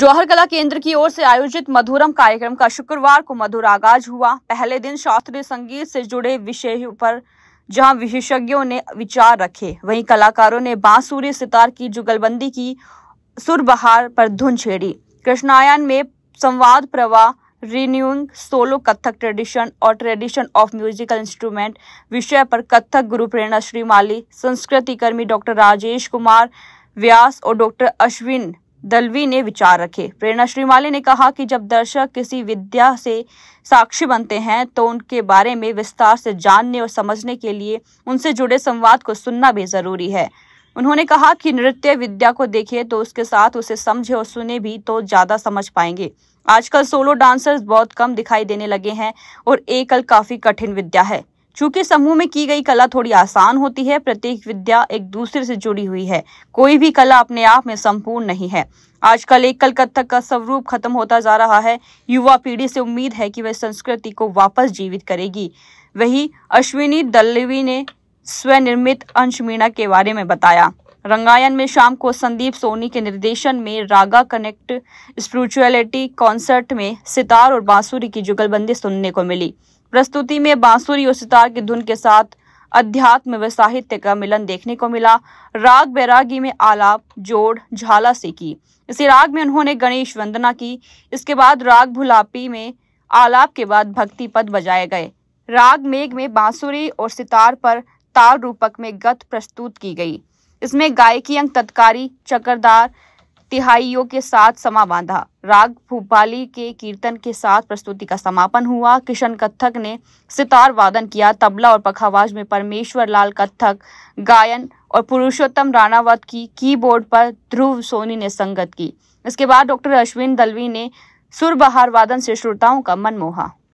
जौहर कला केंद्र की ओर से आयोजित मधुरम कार्यक्रम का शुक्रवार को मधुर आगाज हुआ पहले दिन शास्त्रीय संगीत से जुड़े विषय पर जहां विशेषज्ञों ने विचार रखे वहीं कलाकारों ने बांसुरी सितार की जुगलबंदी की सुरबहार पर धुन छेड़ी कृष्णायन में संवाद प्रवाह रिन्यूइंग सोलो कथक ट्रेडिशन और ट्रेडिशन ऑफ म्यूजिकल इंस्ट्रूमेंट विषय पर कथक गुरु प्रेरणा श्री माली संस्कृति कर्मी डॉक्टर राजेश कुमार व्यास और डॉक्टर अश्विन दलवी ने विचार रखे प्रेरणा श्रीमाली ने कहा कि जब दर्शक किसी विद्या से साक्षी बनते हैं तो उनके बारे में विस्तार से जानने और समझने के लिए उनसे जुड़े संवाद को सुनना भी जरूरी है उन्होंने कहा कि नृत्य विद्या को देखे तो उसके साथ उसे समझे और सुने भी तो ज्यादा समझ पाएंगे आजकल सोलो डांसर्स बहुत कम दिखाई देने लगे हैं और एकल काफी कठिन विद्या है चूंकि समूह में की गई कला थोड़ी आसान होती है प्रत्येक विद्या एक दूसरे से जुड़ी हुई है कोई भी कला अपने आप में संपूर्ण नहीं है आजकल एक कथक का स्वरूप खत्म होता जा रहा है युवा पीढ़ी से उम्मीद है कि वह संस्कृति को वापस जीवित करेगी वही अश्विनी दल्लवी ने स्वनिर्मित अंशमीणा के बारे में बताया रंगायन में शाम को संदीप सोनी के निर्देशन में रागा कनेक्ट स्पिरिचुअलिटी कॉन्सर्ट में सितार और बांसुरी की जुगलबंदी सुनने को मिली प्रस्तुति में बांसुरी और सितार की धुन के साथ अध्यात्म व साहित्य का मिलन देखने को मिला राग बैरागी में आलाप जोड़ झाला से की इसी राग में उन्होंने गणेश वंदना की इसके बाद राग भुलापी में आलाप के बाद भक्ति पद बजाए गए राग मेघ में बांसुरी और सितार पर ताल रूपक में गत प्रस्तुत की गई इसमें गायकी अंग तत्कारी चक्रदार तिहाइयों के साथ समा बांधा राग भूपाली के कीर्तन के साथ प्रस्तुति का समापन हुआ किशन कथक ने सितार वादन किया तबला और पखावाज में परमेश्वर लाल कथक गायन और पुरुषोत्तम राणावत की कीबोर्ड पर ध्रुव सोनी ने संगत की इसके बाद डॉक्टर अश्विन दलवी ने सुरबहार वादन से श्रोताओं का मन मोहा